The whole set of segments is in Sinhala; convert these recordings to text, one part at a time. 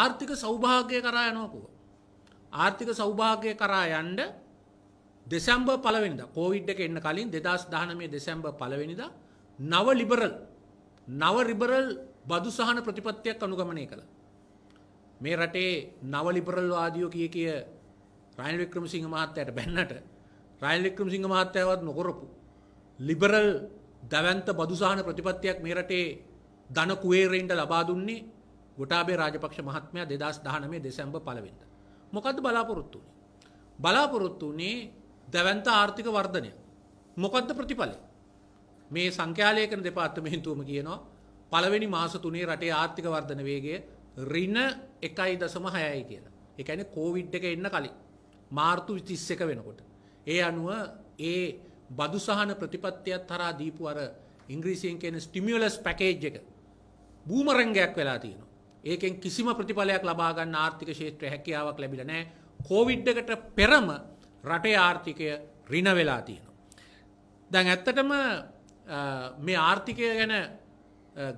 ආර්ථික සෞභාග්‍ය කරා යනෝකුව. ආර්ථික සෞභාග්‍ය කරා යන්ඩ දෙසැම්බ පලවෙනිද කෝවිඩ් එක එන්න කලින් දෙදස් දානමේ දෙසැම්බ පලවෙනිද නව ලිබරල් නව රිබරල් බදු සහන ප්‍රතිපත්තියක් අනුගමනය කළ. මේ රටේ නව ලිබරල් වාදියෝ කිය කිය රයිල් වික්‍රම සිංහ මහත්තයට බැන්නට රයිල් වික්‍රම සිංහ මහත්තයවත් නොකොරපු. ලිබරල් දැවන්ත බදුසාහන ප්‍රතිපත්තියක් මේ රටේ දන කුවේරෙන්ට ලබා දුන්නේ ගොටාබේ රාජපක්ෂ මහත්මයා දෙදස් දානමේ දෙසැම්බ පලවෙද. මොකද බලාපොරොත්තු වනේ. බලාපොරොත්තු වනේ දැවන්ත ආර්ථික වර්ධනය. මොකක්ද ප්‍රතිඵලය. මේ සංඛ්‍යාලයකන දෙපාර්තමහින්තුවම කියනවා පළවෙනි මාස තුනේ රටේ ආර්ථික වර්ධන වේගේ රින එකයි දසම හයයි කියලා. එකන කෝවිඩ් එක එන්න කලින්. මාර්තු විතිස්ස එක වෙනකොට. ඒ අනුව ඒ බදුසාහන ප්‍රතිපත්තියක් තරා දීපු අර ඉංග්‍රීසියෙන් කියන ස්ටිමියලස් පැකේජ් එක බූමරංගයක් වෙලා තියෙනවා. ඒකෙන් කිසිම ප්‍රතිඵලයක් ලබාගන්න ආර්ථික ශේත්‍ර හැකියාවක් ලැබිල නෑ කෝවිඩ්ඩකට පෙරම රටේ ආර්ථිකය රින වෙලා තියෙනවා. දැන් ඇත්තටම මේ ආර්ථිකය ගැන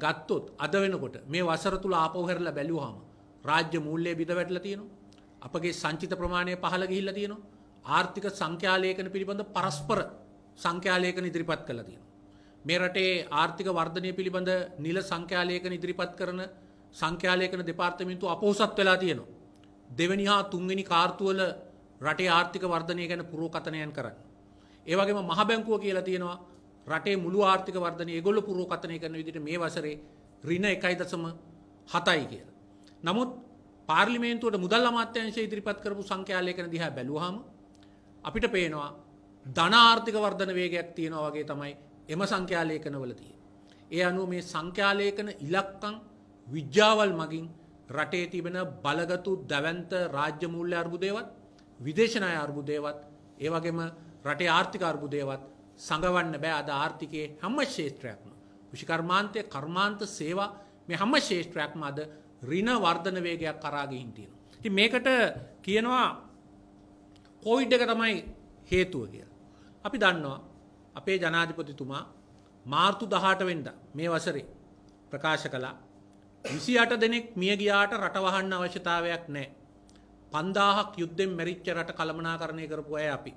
ගත්තොත් අද වෙනකොට මේ වසර තුළ ආපවහරල බැලූහම රාජ්‍ය මුූල්ලය බිඳ වැටල තියෙනවා අපගේ සංචිත ප්‍රමාණය පහළ ගිහිල්ල තියෙනවා ආර්ථික සංඛ්‍යාලයකන පිළිබඳ පරස්පර සංඛ්‍යාලයකන ඉදිරිපත් කළ තියෙනවා. මේ රටේ ආර්ථික වර්ධනය පිළිබඳ නිල සංඛ්‍යාලයකන ඉදිරිපත් කරන සංඛ්‍යාලේඛන දෙපාර්තමේන්තුව අපොහසත් වෙලා තියෙනවා. දෙවැනි හා තුන්වෙනි කාර්තුවල රටේ ආර්ථික වර්ධනය ගැන පුරෝකථනයන් කරන්න. ඒ වගේම මහ බැංකුව කියලා තියෙනවා රටේ මුළු ආර්ථික වර්ධනය ඒගොල්ලෝ පුරෝකථනය කරන විදිහට මේ වසරේ ඍණ 1.7යි කියලා. නමුත් පාර්ලිමේන්තුවට මුදල් අමාත්‍යාංශය ඉදිරිපත් කරපු සංඛ්‍යාලේඛන දිහා බැලුවාම අපිට පේනවා ධන ආර්ථික වර්ධන වේගයක් තියෙනවා වගේ තමයි එම සංඛ්‍යාලේඛනවල තියෙන්නේ. ඒ අනුව මේ සංඛ්‍යාලේඛන ඉලක්කම් විද්‍යාවල් මගින් රටේ තිබෙන බලගතු දැවන්ත රාජ්‍ය මූල්‍ය අර්බුදේවත් විදේශනාය අර්බුදේවත් ඒ වගේම රටේ ආර්ථික අර්බුදේවත් සඟවන්න බෑ අද ආර්ථිකයේ හැම ශේත්‍රයක්ම කෘෂිකර්මාන්තය කර්මාන්ත සේවා මේ හැම ශේෂ්ත්‍රයක්ම අද ඍණ වර්ධන වේගයක් කරා ගිහින් තියෙනවා. ඉතින් මේකට කියනවා කොවිඩ් එක තමයි හේතුව කියලා. අපි දන්නවා අපේ ජනාධිපතිතුමා මාර්තු 18 වෙනිදා මේ වසරේ ප්‍රකාශ කළා විසිඅට දෙනෙක් මිය ගියාට රට වහන්න අවශ්‍යතාවයක් නැහැ. 5000ක් යුද්ධෙන් මැරිච්ච රට කළමනාකරණය කරපු අය අපි.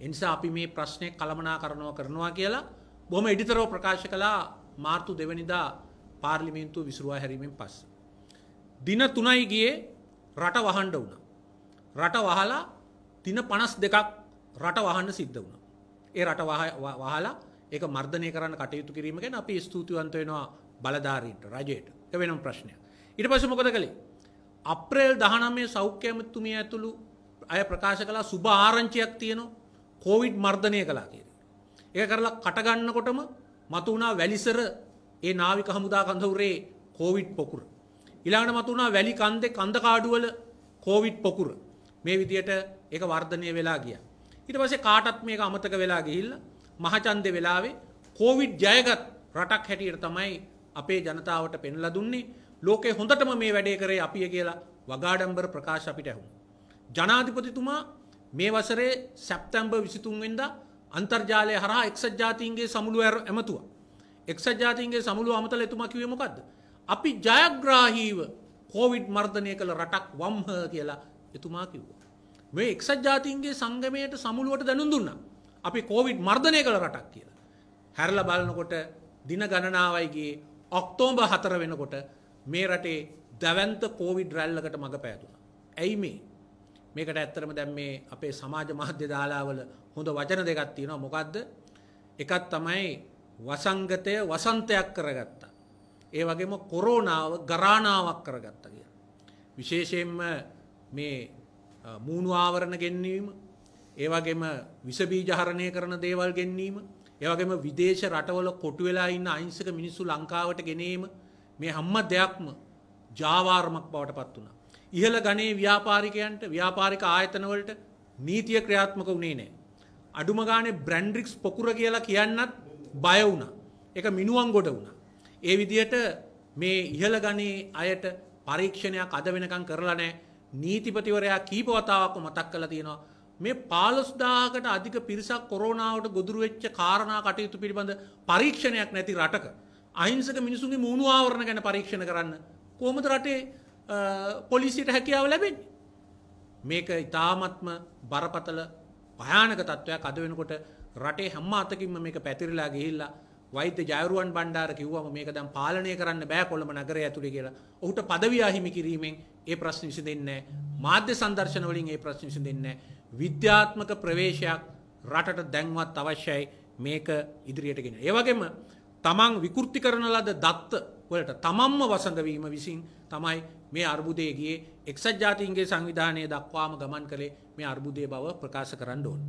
ඒ නිසා අපි මේ ප්‍රශ්නේ කළමනාකරණව කරනවා කියලා බොහොම ඉදිතරව ප්‍රකාශ කළා මාර්තු දෙවනිදා පාර්ලිමේන්තුව විසුරුවා හැරීමෙන් පස්සේ. දින 3යි ගියේ රට වහන්න වුණා. රට වහලා දින 52ක් රට වහන්න සිද්ධ වුණා. ඒ රට වහලා ඒක මර්ධනය කරන්න කටයුතු කිරීම ගැන අපි ස්තුතිවන්ත වෙනවා බලධාරීන්ට රජයට. එක වෙනම් ප්‍රශ්නය. ඉට පස මොකද කළේ. අප්‍රේල් දහනමේ සෞඛ්‍යමතුමිය ඇතුළු අය ප්‍රකාශ කලා සුභ ආරංචියයක් තියෙන කෝවිඩ් මර්ධනය කලා කිය. ඒ කරලා කටගන්නකොටම මතු වුණා වැලිසර ඒ නාවික හමුදා කඳවුරේ කෝවිඩ් පොකුර. ඉලාට මතු වුණා වැලි කන්දෙ කන්දකාඩුවල කෝවිඩ් පොකුර මේ විදියට එක වර්ධනය වෙලා ගිය. ඉට පසේ කාටත් මේක අමතක වෙලා ගිහිල්ල මහචන්ද වෙලාවේ කෝවිඩ් ජයගත් රටක් හැටියට තමයි අපේ ජනතාවට පෙන්ලා දුන්නේ ලෝකේ හොඳටම මේ වැඩේ කරේ අපිය කියලා වගාඩම්බර ප්‍රකාශ අපිට ඇහුම්. ජනාධිපතිතුමා මේ වසරේ සැප්තැම්බර් 23 වෙනිදා අන්තර්ජාලය හරහා එක්සත් ජාතීන්ගේ සමුළු ඇමතුවා. එක්සත් ජාතීන්ගේ සමුළු අමතලා එතුමා කිව්වේ මොකද්ද? අපි ජයග්‍රාහීව කෝවිඩ් මර්ධනය කළ රටක් වම්හ කියලා එතුමා කිව්වා. මේ එක්සත් ජාතීන්ගේ සංගමයට සමුළුවට දැනුම් දුන්නා. අපි කෝවිඩ් මර්ධනය කළ රටක් කියලා. හැරලා බලනකොට දින ගණනාවයිගේ ඔක්තෝම්බ හතර වෙනකොට මේ රටේ දැවන්ත කෝවිඩ් රැල්ලකට මඟ පෑතුවා. ඇයි මේ මේකට ඇත්තරම දැම් මේ අපේ සමාජ මාධ්‍ය දාලාවල හොඳ වචන දෙකක් තියෙනවා මොකක්ද එකත් තමයි වසංගතය වසන්තයක් කරගත්තා. ඒ වගේම කොරෝනාව ගරාණාවක් කරගත්තා කිය. විශේෂයෙන්ම මේ මූුණු ආවරණ ගෙන්වීම ඒ වගේම විසබීජහරණය කරන දේවල් ගෙන්වීම ඒවගේම විදේශ රටවල කොටු වෙලා ඉන්න අහිංසක මිනිස්සු ලංකාවට ගෙනීම මේ හැම දෙයක්ම ජාවාරමක් බවට පත් වුණා. ඉහළ ගණේ ව්‍යාපාරිකයන්ට ව්‍යාපාරික ආයතනවලට නීතිය ක්‍රියාත්මක වුණේ නෑ. අඩුම ගානේ බ්‍රැන්ඩ්‍රික්ස් පොකුර කියලා කියන්නත් බය වුණා. ඒක මිනුවන් ගොඩ වුණා. ඒ විදිහට මේ ඉහළ ගණේ අයට පරීක්ෂණයක් අද වෙනකම් කරලා නෑ. නීතිපතිවරයා කීප වතාවක්ම මතක් කරලා තියෙනවා මේ පාලොස්දාකට අධික පිරිසක් කොරෝනාවට ගොදුරු වෙච්ච කාරණා කටයුතු පිළිබඳ පරීක්ෂණයක් නැති රටක අහිංසක මිනිසුන්ගේ මූුණු ආවරණ ගැන පරීක්ෂණ කරන්න කොහොමද රටේ පොලිසියට හැකියාව ලැබෙන්නේ මේක ඉතාමත්ම බරපතල භයානක තත්ත්වයක් අද වෙනකොට රටේ හැම අතකින්ම මේක පැතිරිලා ගිහිල්ලා වෛද්‍ය ජයරුවන් බණ්ඩාර කිව්වම මේක දැන් පාලනය කරන්න බෑ කොළඹ නගරය ඇතුළේ කියලා. ඔහුට පදවිය අහිමි කිරීමෙන් ඒ ප්‍රශ්න විසඳෙන්නේ නැහැ. මාධ්‍ය සංදර්ශන වලින් ඒ ප්‍රශ්න විසඳෙන්නේ නැහැ. විද්‍යාත්මක ප්‍රවේශයක් රටට දැන්වත් අවශ්‍යයි මේක ඉදිරියටගෙන. ඒවගේම තමන් විකෘති කරන ලද දත්ත වලට තමන්ම වසඟවීම විසින් තමයි මේ අර්බුදයගේ එක්සත් ජාතින්ගේ සංවිධානය දක්වාම ගමන් කළේ මේ අර්බුදය බව ප්‍රකාශ කරන්න ඕන්.